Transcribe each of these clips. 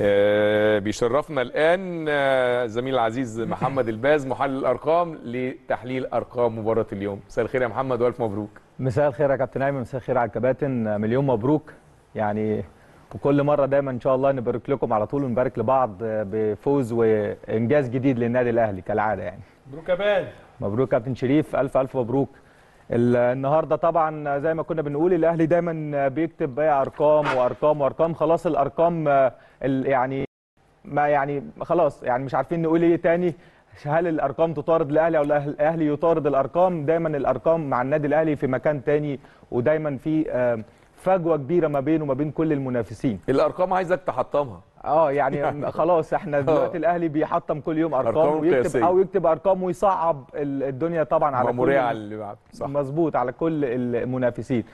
آه، بيشرفنا الان آه، زميل العزيز محمد الباز محلل الارقام لتحليل ارقام مباراه اليوم مساء الخير يا محمد والف مبروك مساء الخير يا كابتن ايمن مساء الخير على الكباتن مليون مبروك يعني وكل مره دايما ان شاء الله نبارك لكم على طول ونبارك لبعض بفوز وانجاز جديد للنادي الاهلي كالعاده يعني مبروك يا باز مبروك كابتن شريف الف الف مبروك النهارده طبعا زي ما كنا بنقول الاهلي دايما بيكتب بقى ارقام وارقام وارقام خلاص الارقام يعني ما يعني خلاص يعني مش عارفين نقول ايه تاني هل الارقام تطارد الاهلي او الاهلي يطارد الارقام دايما الارقام مع النادي الاهلي في مكان تاني ودايما في فجوه كبيره ما بينه وما بين كل المنافسين الارقام عايزك تحطمها اه يعني خلاص احنا آه. دلوقتي الاهلي بيحطم كل يوم ارقام, أرقام ويكتب او يكتب ارقام ويصعب الدنيا طبعا على كل اللي بعد صح مظبوط على كل المنافسين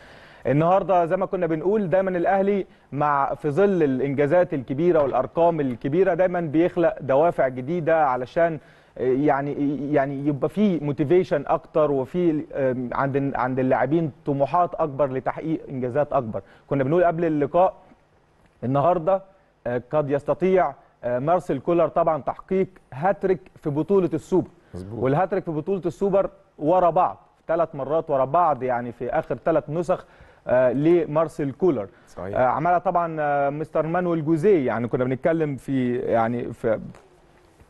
النهارده زي ما كنا بنقول دايما الاهلي مع في ظل الانجازات الكبيره والارقام الكبيره دايما بيخلق دوافع جديده علشان يعني يعني يبقى في موتيفيشن اكتر وفي عند عند اللاعبين طموحات اكبر لتحقيق انجازات اكبر كنا بنقول قبل اللقاء النهارده قد يستطيع آه، مارسيل كولر طبعا تحقيق هاتريك في بطوله السوبر والهاتريك في بطوله السوبر ورا بعض ثلاث مرات ورا بعض يعني في اخر ثلاث نسخ آه، لمارسيل كولر صحيح. آه، عملها طبعا مستر مانويل جوزيه يعني كنا بنتكلم في يعني في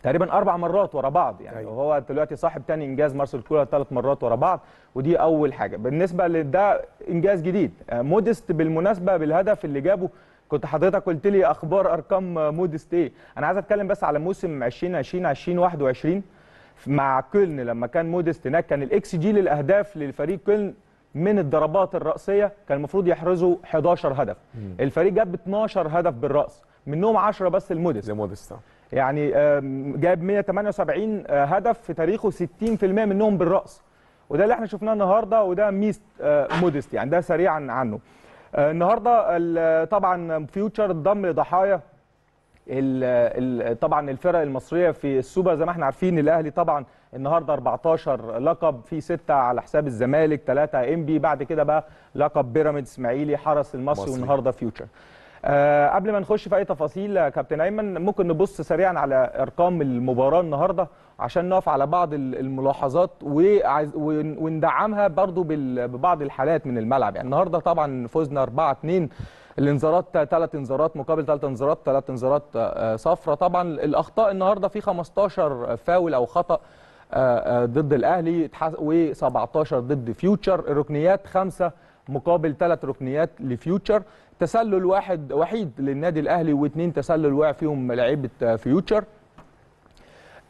تقريبا اربع مرات ورا بعض يعني أيوة. وهو دلوقتي صاحب تاني انجاز مارسيل كولر ثلاث مرات ورا بعض ودي اول حاجه بالنسبه لده انجاز جديد مودست بالمناسبه بالهدف اللي جابه كنت حضرتك قلت لي اخبار ارقام مودست ايه انا عايز اتكلم بس على موسم 2020 2021 مع كولن لما كان مودست هناك كان الاكس جي للاهداف للفريق كولن من الضربات الرأسية كان المفروض يحرزوا 11 هدف مم. الفريق جاب 12 هدف بالرأس منهم 10 بس لمودست لمودست يعني جاب 178 هدف في تاريخه 60% منهم بالرأس وده اللي احنا شفناه النهارده وده ميزه آه، مودست يعني ده سريعا عنه آه، النهارده طبعا فيوتشر انضم لضحايا طبعا الفرق المصريه في السوبر زي ما احنا عارفين الاهلي طبعا النهارده 14 لقب في سته على حساب الزمالك ام انبي بعد كده بقى لقب بيراميدز اسماعيلي حرس المصري والنهارده فيوتشر آه، قبل ما نخش في اي تفاصيل آه، كابتن ايمن ممكن نبص سريعا على ارقام المباراه النهارده عشان نقف على بعض الملاحظات وندعمها برضو ببعض الحالات من الملعب يعني النهارده طبعا فوزنا 4 2 الانذارات ثلاث انذارات مقابل ثلاث انذارات ثلاث انذارات آه، صفرة طبعا الاخطاء النهارده في 15 فاول او خطأ ضد الاهلي و17 ضد فيوتشر الركنيات خمسه مقابل ثلاث ركنيات لفيوتشر تسلل واحد وحيد للنادي الاهلي واثنين تسلل وقع فيهم لعيبه آه، فيوتشر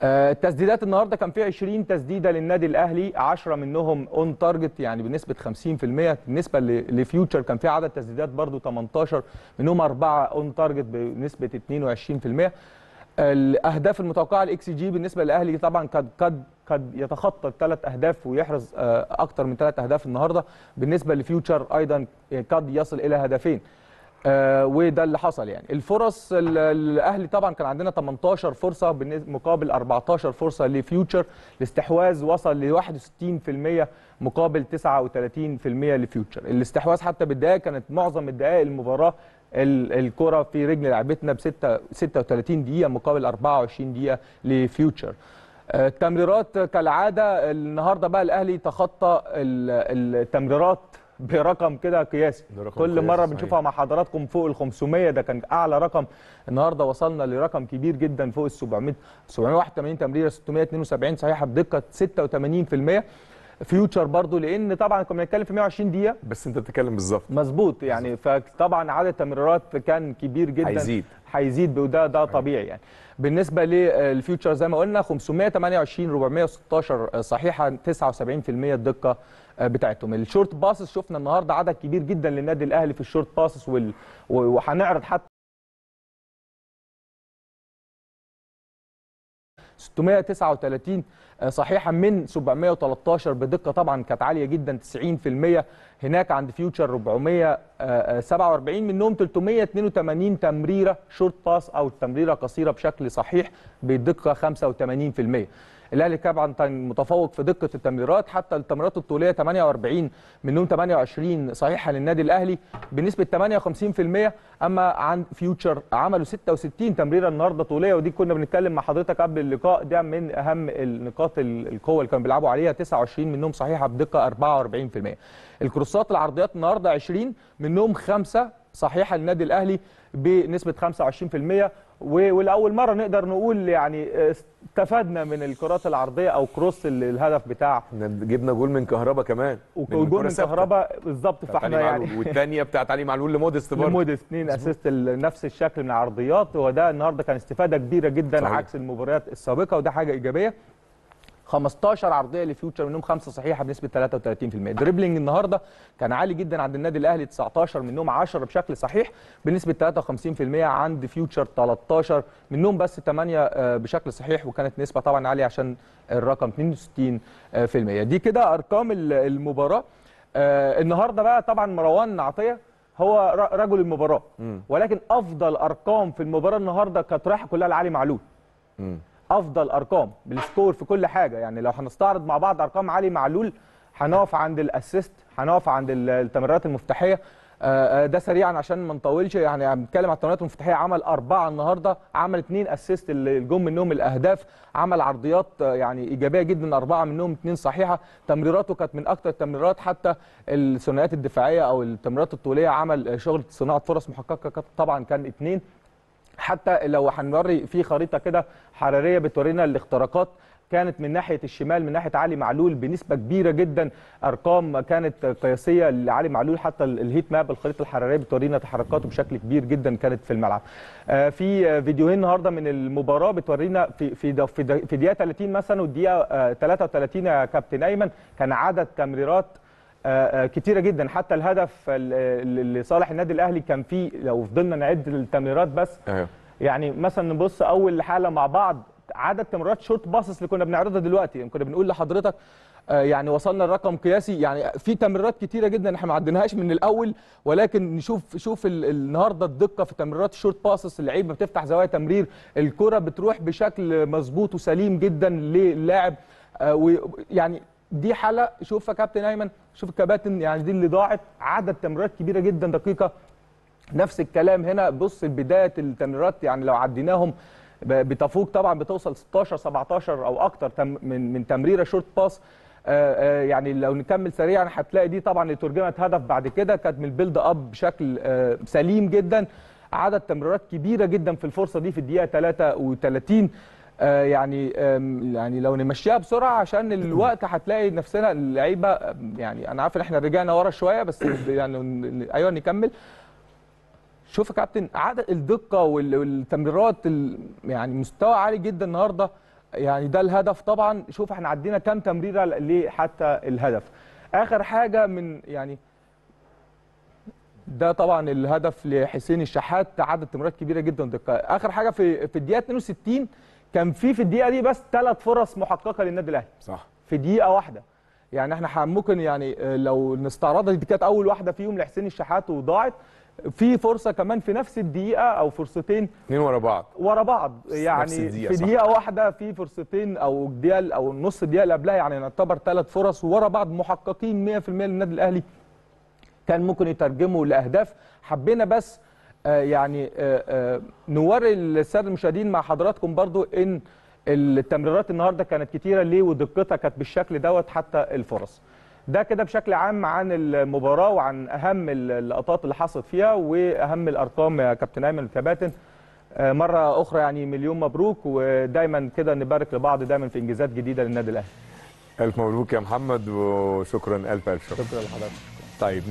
آه، التسديدات النهارده كان في 20 تسديده للنادي الاهلي 10 منهم اون تارجت يعني بنسبه 50% بالنسبه لفيوتشر كان في عدد تسديدات برده 18 منهم اربعه اون تارجت بنسبه 22% آه، الاهداف المتوقعه الاكس جي بالنسبه للاهلي طبعا قد قد قد يتخطى الثلاث اهداف ويحرز آه، اكثر من ثلاث اهداف النهارده بالنسبه لفيوتشر ايضا آه، قد يصل الى هدفين آه، وده اللي حصل يعني الفرص الاهلي طبعا كان عندنا 18 فرصه مقابل 14 فرصه لفيوتشر الاستحواذ وصل ل 61% مقابل 39% لفيوتشر الاستحواذ حتى بالدقائق كانت معظم الدقائق المباراه الكره في رجل لعبتنا ب 36 دقيقه مقابل 24 دقيقه لفيوتشر التمريرات كالعاده النهارده بقى الاهلي تخطى التمريرات برقم كده قياسي كل قياس مره بنشوفها مع حضراتكم فوق ال 500 ده كان اعلى رقم النهارده وصلنا لرقم كبير جدا فوق ال 700 781 تمريره 672 صحيحه بدقه 86% فيوتشر برضو لان طبعا كنا بنتكلم في 120 دقيقه بس انت بتتكلم بالظبط مظبوط يعني فطبعا عدد التمريرات كان كبير جدا هيزيد هيزيد وده ده أيوه. طبيعي يعني بالنسبه للفيوتشر آه، زي ما قلنا 528 416 آه، صحيحه 79% الدقه آه، بتاعتهم الشورت باسس شفنا النهارده عدد كبير جدا للنادي الاهلي في الشورت باسس وهنعرض حتى 639 آه، صحيحه من 713 بدقه طبعا كانت عاليه جدا 90% هناك عند فيوتشر 447 آه، آه، منهم 382 تمريره شورت باس او تمريره قصيره بشكل صحيح بدقه 85% الاهلي طبعا كان متفوق في دقه التمريرات حتى التمريرات الطوليه 48 منهم 28 صحيحه للنادي الاهلي بنسبه 58% اما عن فيوتشر عملوا 66 تمريره النهارده طوليه ودي كنا بنتكلم مع حضرتك قبل اللقاء ده من اهم النقاط القوه اللي كانوا بيلعبوا عليها 29 منهم صحيحه بدقه 44% الكروسات العرضيات النهارده 20 منهم خمسه صحيحه للنادي الاهلي بنسبه 25% ولاول مره نقدر نقول يعني آه، استفدنا من الكرات العرضيه او كروس الهدف بتاع جبنا جول من كهربا كمان وجول من كهربا بالظبط فاحنا يعني والثانيه بتاعت علي معلول لمودست برضه لمودست اثنين اسيست نفس الشكل من العرضيات وده النهارده كان استفاده كبيره جدا صحيح. عكس المباريات السابقه وده حاجه ايجابيه 15 عرضيه لفيوتشر منهم خمسه صحيحه بنسبه 33% دريبلينج النهارده كان عالي جدا عند النادي الاهلي 19 منهم 10 بشكل صحيح بنسبه 53% عند فيوتشر 13 منهم بس 8 آه، بشكل صحيح وكانت نسبه طبعا عاليه عشان الرقم 62% آه، دي كده ارقام المباراه آه، النهارده بقى طبعا مروان عطيه هو رجل المباراه ولكن افضل ارقام في المباراه النهارده كانت رايحه كلها لعلي معلول افضل ارقام بالسكور في كل حاجه يعني لو هنستعرض مع بعض ارقام علي معلول هنقف عند الاسيست هنقف عند التمريرات المفتاحيه آه، آه، ده سريعا عشان ما نطولش يعني بنتكلم على التمريرات المفتاحيه عمل اربعه النهارده عمل اثنين اسيست اللي جم منهم الاهداف عمل عرضيات آه، يعني ايجابيه جدا اربعه منهم اثنين صحيحه تمريراته كانت من اكثر التمريرات حتى الثنائيات الدفاعيه او التمريرات الطوليه عمل شغل صناعه فرص محققه طبعا كان اثنين حتى لو هنوري في خريطه كده حراريه بتورينا الاختراقات كانت من ناحيه الشمال من ناحيه علي معلول بنسبه كبيره جدا ارقام كانت قياسيه لعلي معلول حتى الهيت ماب الخريطه الحراريه بتورينا تحركاته بشكل كبير جدا كانت في الملعب. آه، في فيديوهين النهارده من المباراه بتورينا في في في دقيقه 30 مثلا والدقيقه 33 آه، يا كابتن ايمن كان عدد تمريرات آه، آه، كتيره جدا حتى الهدف لصالح النادي الاهلي كان فيه لو فضلنا نعد التمريرات بس أيوه. يعني مثلا نبص اول حاله مع بعض عدد تمريرات شوت باصص اللي كنا بنعرضها دلوقتي يعني كنا بنقول لحضرتك آه، يعني وصلنا لرقم قياسي يعني في تمريرات كتيره جدا احنا ما عديناهاش من الاول ولكن نشوف شوف النهارده الدقه في تمريرات الشورت باسس اللعيبه بتفتح زوايا تمرير الكره بتروح بشكل مظبوط وسليم جدا للاعب ويعني دي حاله شوفها كابتن ايمن شوف الكباتن يعني دي اللي ضاعت عدد تمريرات كبيره جدا دقيقه نفس الكلام هنا بص بدايه التمريرات يعني لو عديناهم بتفوق طبعا بتوصل 16 17 او اكتر من من تمريره شورت باس يعني لو نكمل سريعا هتلاقي دي طبعا اللي ترجمت هدف بعد كده كانت من البيلد اب بشكل سليم جدا عدد تمريرات كبيره جدا في الفرصه دي في الدقيقه 33 آه، يعني يعني لو نمشيها بسرعه عشان الوقت هتلاقي نفسنا اللعيبه يعني انا عارف ان احنا رجعنا ورا شويه بس يعني ايوه نكمل شوف يا كابتن عدد الدقه والتمريرات يعني مستوى عالي جدا النهارده يعني ده الهدف طبعا شوف احنا عدينا كام تمريره لحتى الهدف اخر حاجه من يعني ده طبعا الهدف لحسين الشحات عدد تمريرات كبيره جدا دقه اخر حاجه في في الدقيقه 62 كان في في الدقيقه دي بس ثلاث فرص محققه للنادي الاهلي صح في دقيقه واحده يعني احنا ممكن يعني آه، لو نستعرضها دي كانت اول واحده فيهم لحسين الشحات وضاعت في فرصه كمان في نفس الدقيقه او فرصتين اثنين ورا بعض ورا بعض يعني في دقيقه واحده في فرصتين او ديال او النص دقيقه اللي قبلها يعني نعتبر ثلاث فرص ورا بعض محققين 100% للنادي الاهلي كان ممكن يترجموا لاهداف حبينا بس آه، يعني آه، آه، نوري للساده المشاهدين مع حضراتكم برضو ان التمريرات النهارده كانت كتيره ليه ودقتها كانت بالشكل دوت حتى الفرص ده كده بشكل عام عن المباراه وعن اهم اللقطات اللي حصلت فيها واهم الارقام يا كابتن ايمن الكباتن مره اخرى يعني مليون مبروك ودايما كده نبارك لبعض دايما في انجازات جديده للنادي الاهلي الف مبروك يا محمد وشكرا الف الف شكرا شكرا لحضرتك طيب